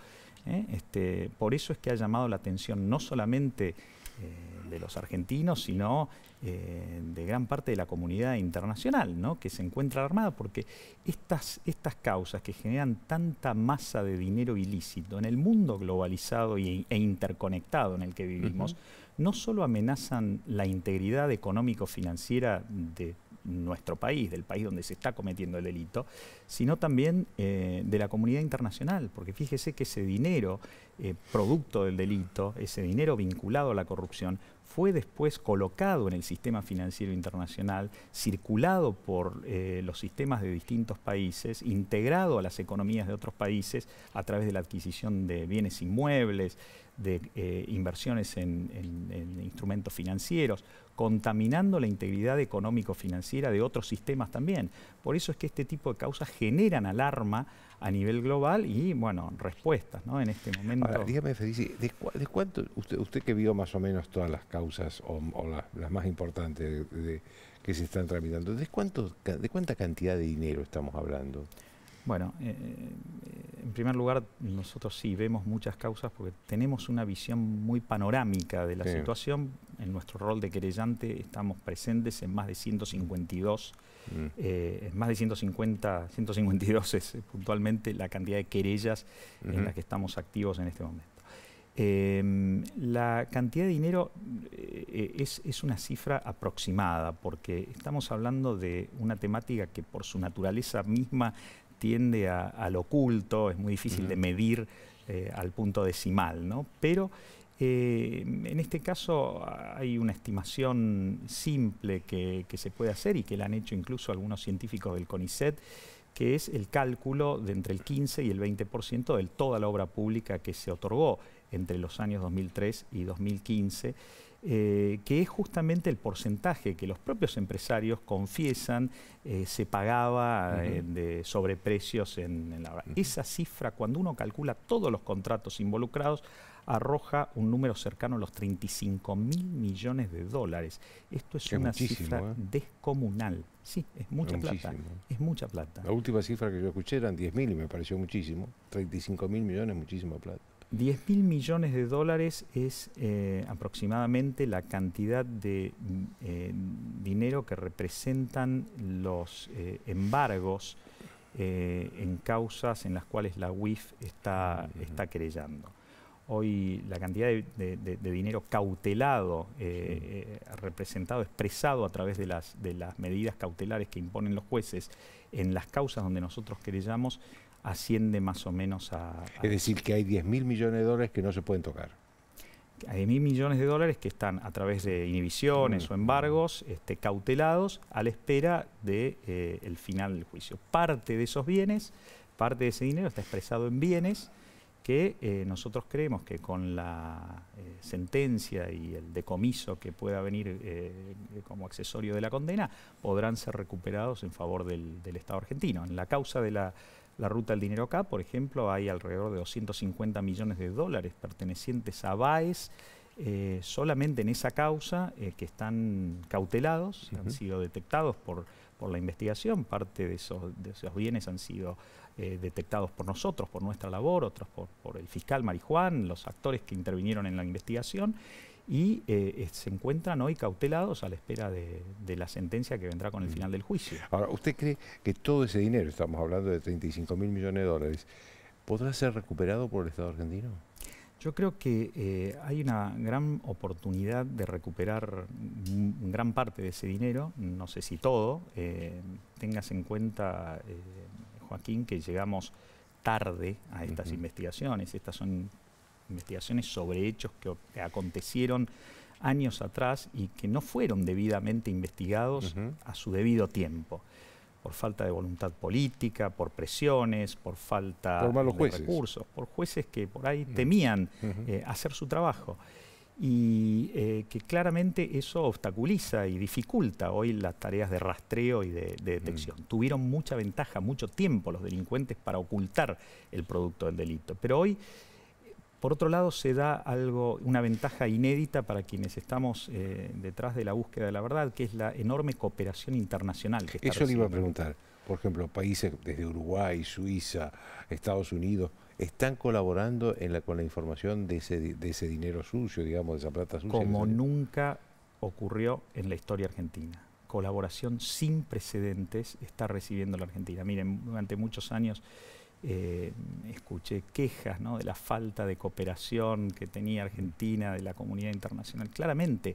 ¿eh? Este, por eso es que ha llamado la atención no solamente eh, de los argentinos, sino eh, de gran parte de la comunidad internacional ¿no? que se encuentra armada, porque estas, estas causas que generan tanta masa de dinero ilícito en el mundo globalizado e interconectado en el que vivimos, no solo amenazan la integridad económico-financiera de nuestro país, del país donde se está cometiendo el delito, sino también eh, de la comunidad internacional, porque fíjese que ese dinero eh, producto del delito, ese dinero vinculado a la corrupción, fue después colocado en el sistema financiero internacional, circulado por eh, los sistemas de distintos países, integrado a las economías de otros países a través de la adquisición de bienes inmuebles, de eh, inversiones en, instrumentos financieros, contaminando la integridad económico-financiera de otros sistemas también. Por eso es que este tipo de causas generan alarma a nivel global y, bueno, respuestas en este momento. dígame, Felici, ¿de, cuánto, usted, usted que vio más o menos todas las causas o, las, más importantes que se están tramitando, ¿de, ¿de cuánta cantidad de dinero estamos hablando? Bueno, eh, en primer lugar, nosotros sí vemos muchas causas porque tenemos una visión muy panorámica de la situación. En nuestro rol de querellante estamos presentes en más de 152, mm. eh, más de 150, 152 es eh, puntualmente la cantidad de querellas en las que estamos activos en este momento. Em, la cantidad de dinero eh, es, es, una cifra aproximada porque estamos hablando de una temática que por su naturaleza misma tiende al oculto, es muy difícil de medir eh, al punto decimal, ¿no? Pero eh, en este caso hay una estimación simple que, que, se puede hacer y que la han hecho incluso algunos científicos del CONICET, que es el cálculo de entre el 15 y el 20% de toda la obra pública que se otorgó entre los años 2003 y 2015. Eh, que es justamente el porcentaje que los propios empresarios confiesan eh, se pagaba eh, de sobreprecios en, la obra. Esa cifra, cuando uno calcula todos los contratos involucrados, arroja un número cercano a los 35 mil millones de dólares. Esto es una cifra descomunal. Sí, es mucha plata. Es mucha plata. La última cifra que yo escuché eran 10 mil y me pareció muchísimo. 35 mil millones, muchísima plata. 10 mil millones de dólares es eh, aproximadamente la cantidad de mm, eh, dinero que representan los eh, embargos en causas en las cuales la UIF está, está querellando. Hoy la cantidad de, dinero cautelado, representado, expresado a través de las, de las medidas cautelares que imponen los jueces en las causas donde nosotros querellamos, asciende más o menos a... es decir, que hay 10 mil millones de dólares que no se pueden tocar. Hay mil millones de dólares que están a través de inhibiciones mm. o embargos este, cautelados a la espera del de, eh, final del juicio. Parte de esos bienes, parte de ese dinero está expresado en bienes que eh, nosotros creemos que con la eh, sentencia y el decomiso que pueda venir como accesorio de la condena, podrán ser recuperados en favor del Estado argentino. En la causa de la la ruta del dinero acá, por ejemplo, hay alrededor de 250 millones de dólares pertenecientes a BAES eh, solamente en esa causa eh, que están cautelados, han sido detectados por, por la investigación, parte de esos, esos bienes han sido eh, detectados por nosotros, por nuestra labor, otros por, por el fiscal Marijuán, los actores que intervinieron en la investigación, y eh, se encuentran hoy cautelados a la espera de, la sentencia que vendrá con el mm. final del juicio. Ahora, ¿usted cree que todo ese dinero, estamos hablando de 35 mil millones de dólares, podrá ser recuperado por el Estado argentino? Yo creo que eh, hay una gran oportunidad de recuperar gran parte de ese dinero, no sé si todo. Eh, tengas en cuenta, Joaquín, que llegamos tarde a estas investigaciones. Estas son investigaciones sobre hechos que, acontecieron años atrás y que no fueron debidamente investigados a su debido tiempo por falta de voluntad política, por presiones, por falta de recursos, por jueces que por ahí mm. temían eh, hacer su trabajo y eh, que claramente eso obstaculiza y dificulta hoy las tareas de rastreo y de, detección. Mm. Tuvieron mucha ventaja, mucho tiempo los delincuentes para ocultar el producto del delito, pero hoy por otro lado, se da algo, una ventaja inédita para quienes estamos eh, detrás de la búsqueda de la verdad, que es la enorme cooperación internacional. Que está Eso le iba a preguntar. Por ejemplo, países desde Uruguay, Suiza, Estados Unidos, están colaborando con la información de ese, de ese dinero sucio, digamos, de esa plata sucia. Como nunca ocurrió en la historia argentina colaboración sin precedentes está recibiendo la Argentina. Miren, durante muchos años eh, escuché quejas de la falta de cooperación que tenía Argentina de la comunidad internacional. Claramente,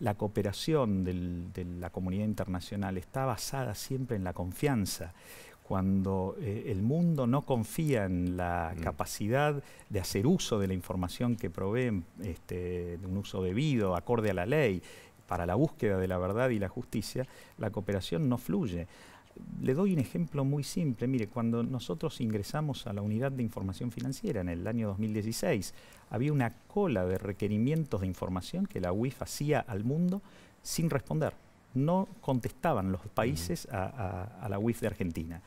la cooperación de la comunidad internacional está basada siempre en la confianza. Cuando eh, el mundo no confía en la mm. capacidad de hacer uso de la información que proveen, este, de un uso debido, acorde a la ley, para la búsqueda de la verdad y la justicia, la cooperación no fluye le doy un ejemplo muy simple. Mire, cuando nosotros ingresamos a la unidad de información financiera en el año 2016, había una cola de requerimientos de información que la UIF hacía al mundo sin responder. No contestaban los países a, la UIF de Argentina.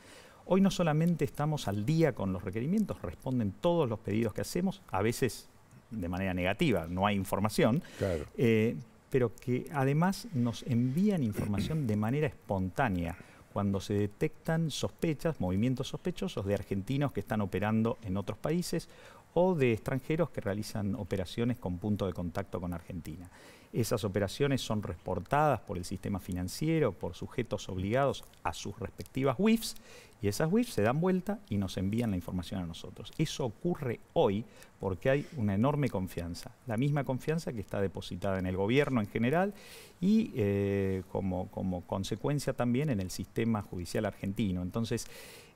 Hoy no solamente estamos al día con los requerimientos, responden todos los pedidos que hacemos, a veces de manera negativa, no hay información, claro. Eh, pero que además nos envían información de manera espontánea cuando se detectan sospechas, movimientos sospechosos de argentinos que están operando en otros países o de extranjeros que realizan operaciones con punto de contacto con Argentina. Esas operaciones son reportadas por el sistema financiero, por sujetos obligados a sus respectivas WIFs, y esas WIFs se dan vuelta y nos envían la información a nosotros. Eso ocurre hoy porque hay una enorme confianza, la misma confianza que está depositada en el gobierno en general y eh, como, como, consecuencia también en el sistema judicial argentino. Entonces,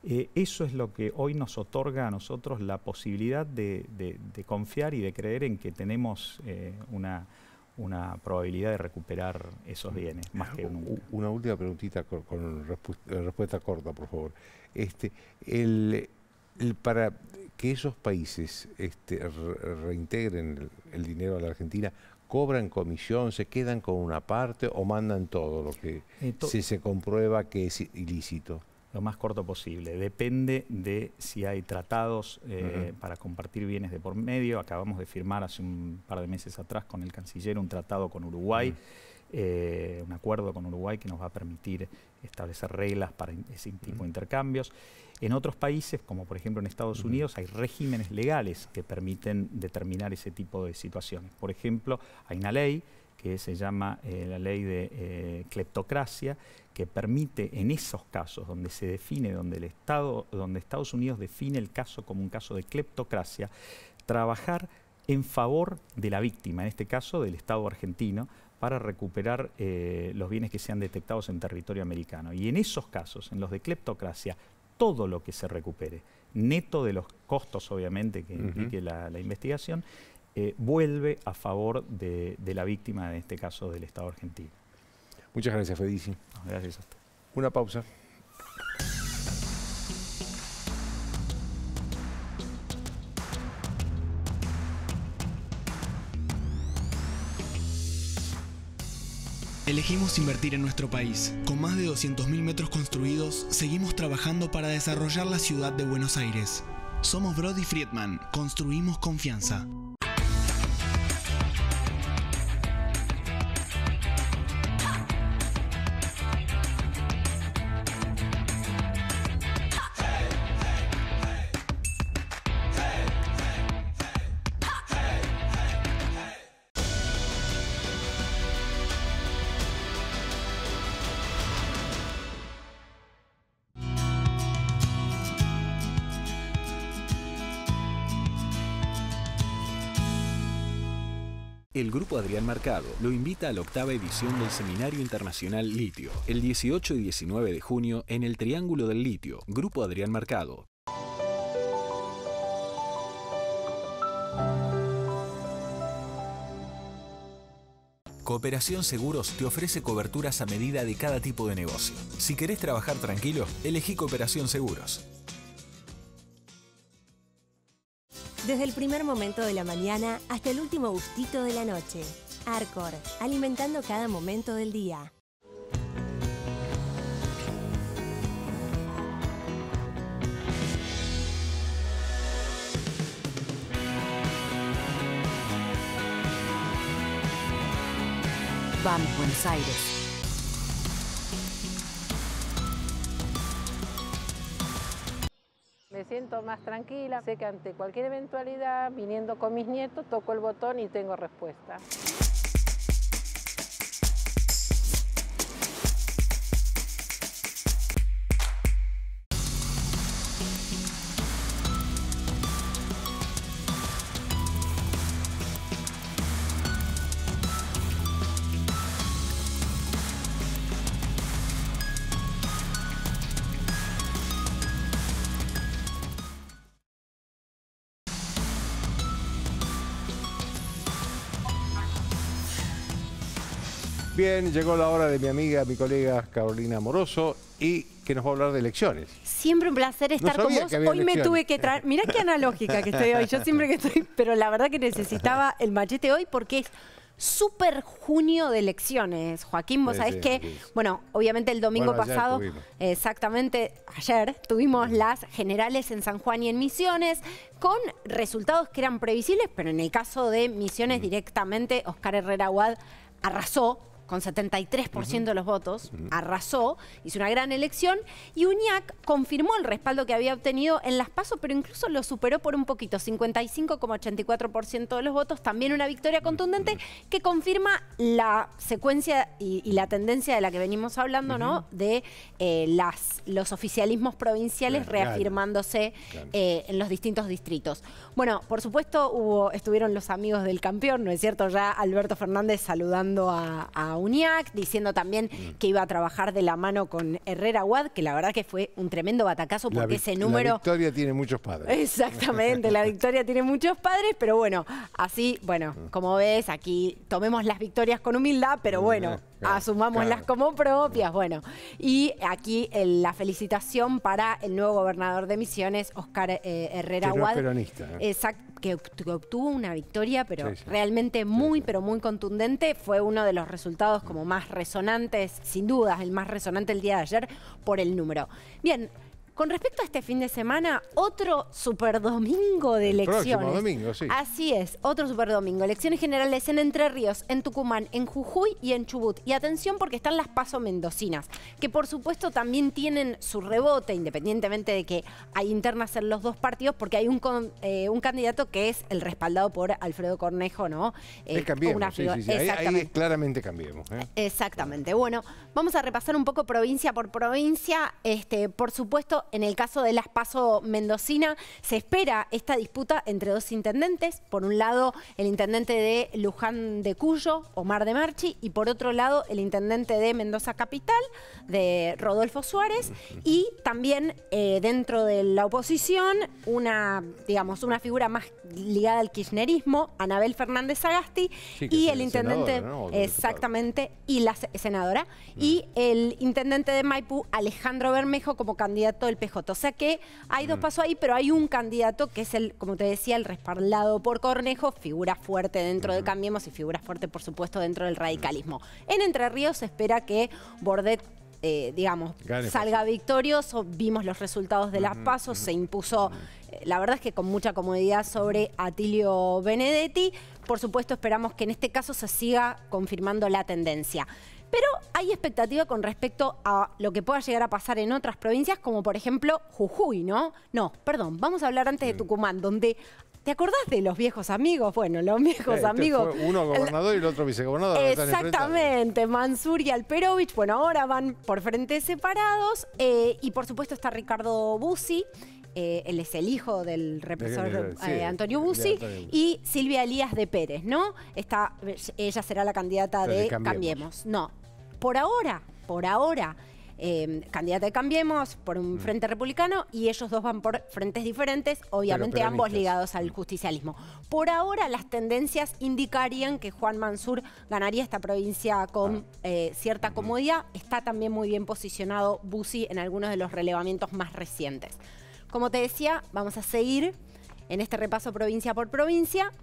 eh, eso es lo que hoy nos otorga a nosotros la posibilidad de, confiar y de creer en que tenemos eh, una una probabilidad de recuperar esos bienes, mm. más que nunca. Una última preguntita con, eh, respuesta corta, por favor. Este, el, para que esos países este, reintegren el, dinero a la Argentina, ¿cobran comisión, se quedan con una parte o mandan todo lo que eh, se comprueba que es ilícito? lo más corto posible. Depende de si hay tratados eh, para compartir bienes de por medio. Acabamos de firmar hace un par de meses atrás con el canciller un tratado con Uruguay, eh, un acuerdo con Uruguay que nos va a permitir establecer reglas para ese tipo de intercambios. En otros países, como por ejemplo en Estados Unidos, hay regímenes legales que permiten determinar ese tipo de situaciones. Por ejemplo, hay una ley que se llama eh, la ley de eh, cleptocracia, que permite en esos casos donde se define, donde, el Estado, donde Estados Unidos define el caso como un caso de cleptocracia, trabajar en favor de la víctima, en este caso del Estado argentino, para recuperar eh, los bienes que sean detectados en territorio americano. Y en esos casos, en los de cleptocracia, todo lo que se recupere, neto de los costos obviamente que implique la investigación, eh, vuelve a favor de, la víctima, en este caso del Estado argentino. Muchas gracias, Fedici. gracias Una pausa. Elegimos invertir en nuestro país. Con más de 200.000 metros construidos, seguimos trabajando para desarrollar la ciudad de Buenos Aires. Somos Brody Friedman, construimos confianza. Adrián Marcado lo invita a la octava edición del Seminario Internacional Litio, el 18 y 19 de junio en el Triángulo del Litio, Grupo Adrián Marcado. Cooperación Seguros te ofrece coberturas a medida de cada tipo de negocio. Si querés trabajar tranquilo, elegí Cooperación Seguros. Desde el primer momento de la mañana hasta el último gustito de la noche. Arcor, alimentando cada momento del día. Vamos, Buenos Aires. me siento más tranquila, sé que ante cualquier eventualidad, viniendo con mis nietos, toco el botón y tengo respuesta. Bien, llegó la hora de mi amiga, mi colega Carolina Moroso y que nos va a hablar de elecciones. Siempre un placer estar con vos. Hoy me tuve que traer, mirá qué analógica que estoy hoy, yo siempre que estoy, pero la verdad que necesitaba el machete hoy porque es súper junio de elecciones, Joaquín. Vos sabés que, bueno, obviamente el domingo pasado, exactamente ayer, tuvimos las generales en San Juan y en Misiones, con resultados que eran previsibles, pero en el caso de Misiones directamente, Oscar Herrera Aguad arrasó con 73% de los votos, arrasó, hizo una gran elección y Uñac confirmó el respaldo que había obtenido en las pasos pero incluso lo superó por un poquito, 55,84% de los votos, también una victoria contundente que confirma la secuencia y, la tendencia de la que venimos hablando, ¿no? De eh, las, los oficialismos provinciales reafirmándose eh, en los distintos distritos. Bueno, por supuesto hubo, estuvieron los amigos del campeón, ¿no es cierto? Ya Alberto Fernández saludando a, a Uñac, diciendo también mm. que iba a trabajar de la mano con Herrera Wad, que la verdad que fue un tremendo batacazo porque ese número... La victoria tiene muchos padres. Exactamente, la victoria tiene muchos padres, pero bueno, así, bueno, mm. como ves, aquí tomemos las victorias con humildad, pero bueno, mm. Asumámoslas como propias. Bueno, y aquí la felicitación para el nuevo gobernador de Misiones, Oscar eh, Herrera Guad. ¿eh? Que, que obtuvo una victoria, pero realmente muy, pero muy contundente. Fue uno de los resultados como más resonantes, sin dudas, el más resonante el día de ayer por el número. Bien. Con respecto a este fin de semana, otro superdomingo de elecciones. Próximo domingo, sí. Así es, otro superdomingo. Elecciones generales en Entre Ríos, en Tucumán, en Jujuy y en Chubut. Y atención porque están las paso mendocinas, que por supuesto también tienen su rebote, independientemente de que hay internas en los dos partidos, porque hay un, eh, candidato que es el respaldado por Alfredo Cornejo, ¿no? Eh, es cambiemos, Ahí, claramente cambiemos. ¿eh? Exactamente. Bueno, vamos a repasar un poco provincia por provincia. Este, por supuesto, en el caso de Las Paso Mendocina, se espera esta disputa entre dos intendentes. Por un lado, el intendente de Luján de Cuyo, Omar de Marchi, y por otro lado, el intendente de Mendoza Capital, de Rodolfo Suárez, y también eh, dentro de la oposición, una, digamos, una figura más ligada al kirchnerismo, Anabel Fernández Agasti, y el intendente, exactamente, y la senadora, mm. y el intendente de Maipú, Alejandro Bermejo, como candidato del PJ. O sea que hay dos mm. pasos ahí, pero hay un candidato que es el, como te decía, el respaldado por Cornejo, figura fuerte dentro de Cambiemos y figura fuerte, por supuesto, dentro del radicalismo. En Entre Ríos se espera que Bordet eh, digamos, salga victorioso. Vimos los resultados de las pasos, se impuso, eh, la verdad es que con mucha comodidad sobre Atilio Benedetti. Por supuesto, esperamos que en este caso se siga confirmando la tendencia. Pero hay expectativa con respecto a lo que pueda llegar a pasar en otras provincias, como por ejemplo Jujuy, ¿no? No, perdón, vamos a hablar antes de Tucumán, donde ¿Te acordás de los viejos amigos? Bueno, los viejos este, amigos. uno gobernador y el otro vicegobernador. Exactamente, Mansur y Alperovich. Bueno, ahora van por frentes separados. Eh, y por supuesto está Ricardo Bussi. Eh, él es el hijo del represor eh, Antonio Bussi y Silvia Elías de Pérez, ¿no? Está, ella será la candidata de, Cambiemos. Cambiemos. No, por ahora, por ahora, eh, candidata de Cambiemos por un mm. frente republicano y ellos dos van por frentes diferentes, obviamente ambos ligados al justicialismo. Por ahora las tendencias indicarían que Juan Mansur ganaría esta provincia con ah. eh, cierta comodidad. Está también muy bien posicionado Busi en algunos de los relevamientos más recientes. Como te decía, vamos a seguir en este repaso provincia por provincia.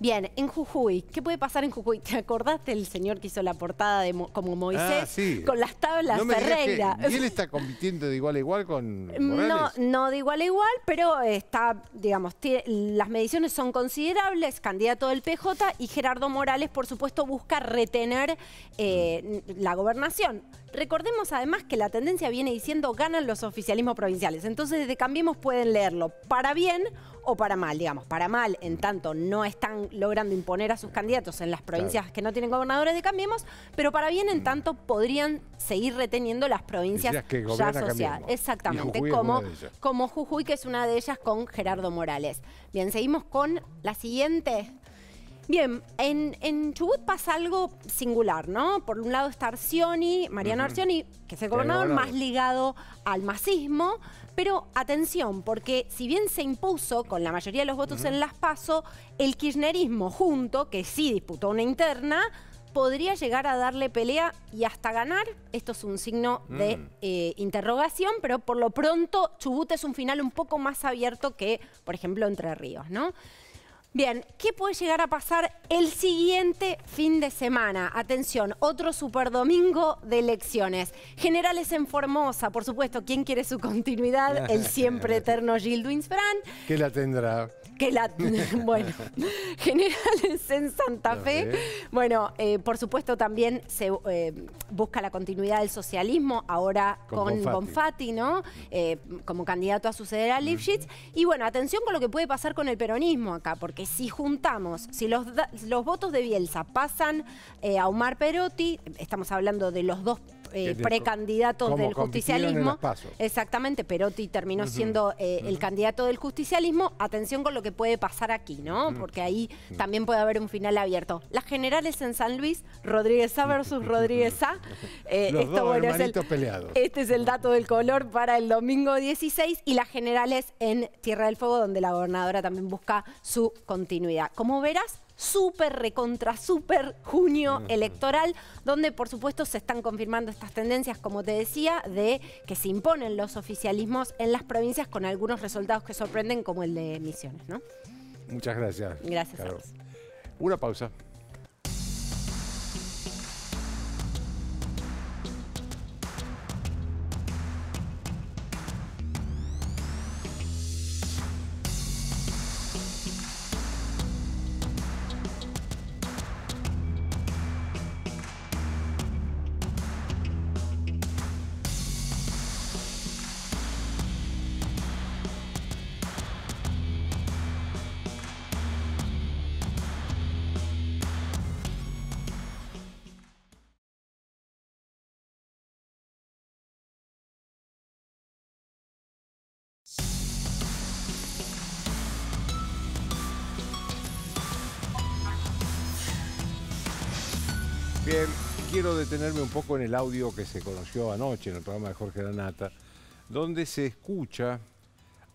Bien, en Jujuy, ¿qué puede pasar en Jujuy? ¿Te acordaste del señor que hizo la portada como Moisés? Ah, sí. Con las tablas de regla? ¿Y él está compitiendo de igual a igual con Morales? No, no de igual a igual, pero está, digamos, las mediciones son considerables, candidato del PJ y Gerardo Morales, por supuesto, busca retener eh, mm. la gobernación. Recordemos además que la tendencia viene diciendo ganan los oficialismos provinciales. Entonces, desde Cambiemos pueden leerlo para bien o para mal, digamos, para mal, en tanto no están logrando imponer a sus candidatos en las provincias que no tienen gobernadores de Cambiemos, pero para bien, en mm. tanto, podrían seguir reteniendo las provincias ya asociadas. Exactamente, como, como Jujuy, que es una de ellas con Gerardo Morales. Bien, seguimos con la siguiente. Bien, en, Chubut pasa algo singular, ¿no? Por un lado está Arcioni, Mariano Arcioni, que es el gobernador más ligado al masismo, pero atención, porque si bien se impuso con la mayoría de los votos en las PASO, el kirchnerismo junto, que sí disputó una interna, podría llegar a darle pelea y hasta ganar. Esto es un signo de mm. eh, interrogación, pero por lo pronto Chubut es un final un poco más abierto que, por ejemplo, Entre Ríos, ¿no? Bien, ¿qué puede llegar a pasar el siguiente fin de semana? Atención, otro superdomingo de elecciones. Generales en Formosa, por supuesto, ¿quién quiere su continuidad? El siempre eterno Gil Fran. ¿Qué la tendrá? que la, bueno, generales en Santa Fe. Bueno, eh, por supuesto también se eh, busca la continuidad del socialismo, ahora con, con ¿no? Eh, como candidato a suceder a Lipschitz. Y bueno, atención con lo que puede pasar con el peronismo acá, porque si juntamos, si los, los votos de Bielsa pasan a Omar Perotti, estamos hablando de los dos eh, precandidatos del justicialismo. Exactamente, Perotti terminó siendo eh, el candidato del justicialismo. Atención con lo que puede pasar aquí, ¿no? Porque ahí también puede haber un final abierto. Las generales en San Luis, Rodríguez A versus Rodríguez A. Eh, este es el dato del color para el domingo 16 y las generales en Tierra del Fuego, donde la gobernadora también busca su continuidad. Como verás, súper recontra súper junio electoral, donde por supuesto se están confirmando estas tendencias, como te decía, de que se imponen los oficialismos en las provincias con algunos resultados que sorprenden, como el de Misiones, ¿no? Muchas gracias. Gracias. a A Una pausa. Bien, quiero detenerme un poco en el audio que se conoció anoche en el programa de Jorge Lanata, donde se escucha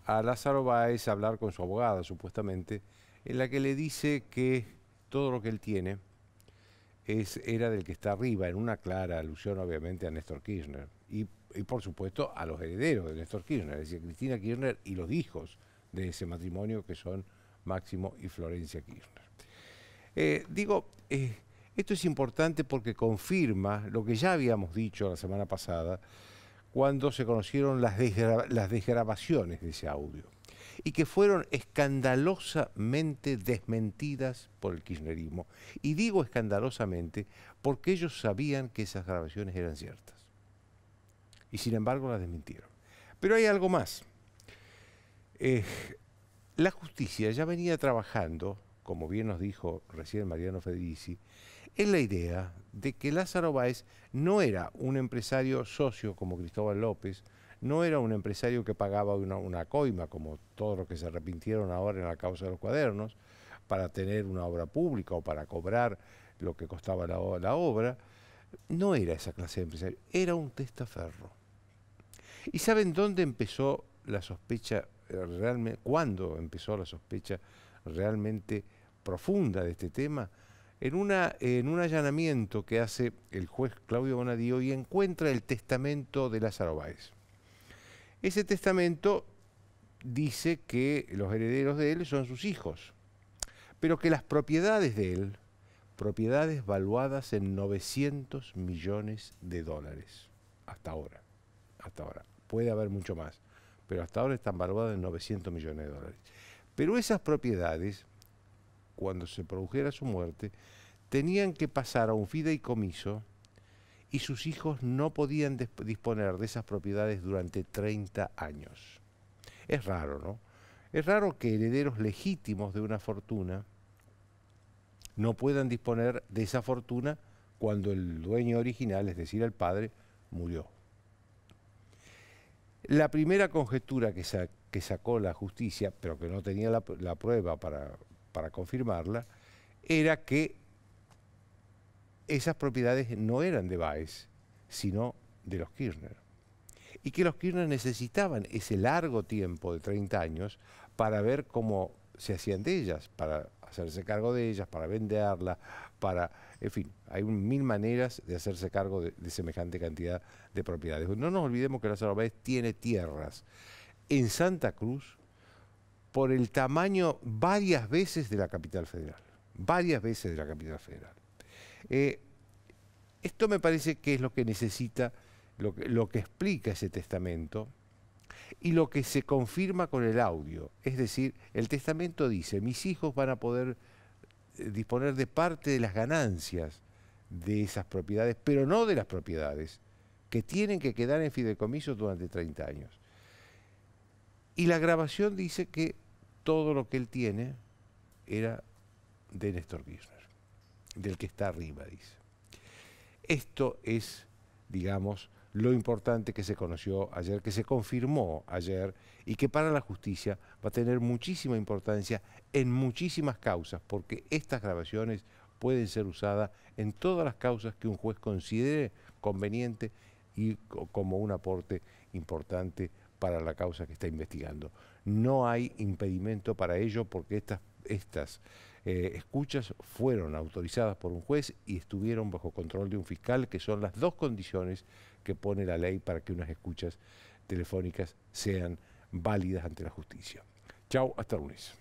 a Lázaro Báez hablar con su abogada, supuestamente, en la que le dice que todo lo que él tiene es, era del que está arriba, en una clara alusión obviamente a Néstor Kirchner y, por supuesto a los herederos de Néstor Kirchner, es decir, Cristina Kirchner y los hijos de ese matrimonio que son Máximo y Florencia Kirchner. Eh, digo, eh, esto es importante porque confirma lo que ya habíamos dicho la semana pasada, cuando se conocieron las, las desgrabaciones de ese audio, y que fueron escandalosamente desmentidas por el kirchnerismo. Y digo escandalosamente porque ellos sabían que esas grabaciones eran ciertas. Y sin embargo las desmintieron. Pero hay algo más. Eh, la justicia ya venía trabajando, como bien nos dijo recién Mariano Federici, es la idea de que Lázaro Báez no era un empresario socio como Cristóbal López, no era un empresario que pagaba una, coima, como todos los que se arrepintieron ahora en la causa de los cuadernos, para tener una obra pública o para cobrar lo que costaba la, la obra. No era esa clase de empresario, era un testaferro. ¿Y saben dónde empezó la sospecha eh, realmente, cuándo empezó la sospecha realmente profunda de este tema? en, una, en un allanamiento que hace el juez Claudio Bonadío y encuentra el testamento de Lázaro Báez. Ese testamento dice que los herederos de él son sus hijos, pero que las propiedades de él, propiedades valuadas en 900 millones de dólares, hasta ahora, hasta ahora, puede haber mucho más, pero hasta ahora están valuadas en 900 millones de dólares. Pero esas propiedades cuando se produjera su muerte, tenían que pasar a un fideicomiso y sus hijos no podían disponer de esas propiedades durante 30 años. Es raro, ¿no? Es raro que herederos legítimos de una fortuna no puedan disponer de esa fortuna cuando el dueño original, es decir, el padre, murió. La primera conjetura que, sacó la justicia, pero que no tenía la prueba para para confirmarla, era que esas propiedades no eran de Baez, sino de los Kirchner. Y que los Kirchner necesitaban ese largo tiempo de 30 años para ver cómo se hacían de ellas, para hacerse cargo de ellas, para venderlas, para... En fin, hay mil maneras de hacerse cargo de, semejante cantidad de propiedades. No nos olvidemos que Lázaro Baez tiene tierras en Santa Cruz, por el tamaño varias veces de la capital federal. Varias veces de la capital federal. Eh, esto me parece que es lo que necesita, lo que, lo que explica ese testamento y lo que se confirma con el audio. Es decir, el testamento dice, mis hijos van a poder eh, disponer de parte de las ganancias de esas propiedades, pero no de las propiedades que tienen que quedar en fideicomiso durante 30 años. Y la grabación dice que todo lo que él tiene era de Néstor Kirchner, del que está arriba, dice. Esto es, digamos, lo importante que se conoció ayer, que se confirmó ayer y que para la justicia va a tener muchísima importancia en muchísimas causas, porque estas grabaciones pueden ser usadas en todas las causas que un juez considere conveniente y como un aporte importante para la causa que está investigando. No hay impedimento para ello porque estas, eh, escuchas fueron autorizadas por un juez y estuvieron bajo control de un fiscal, que son las dos condiciones que pone la ley para que unas escuchas telefónicas sean válidas ante la justicia. Chau, hasta lunes.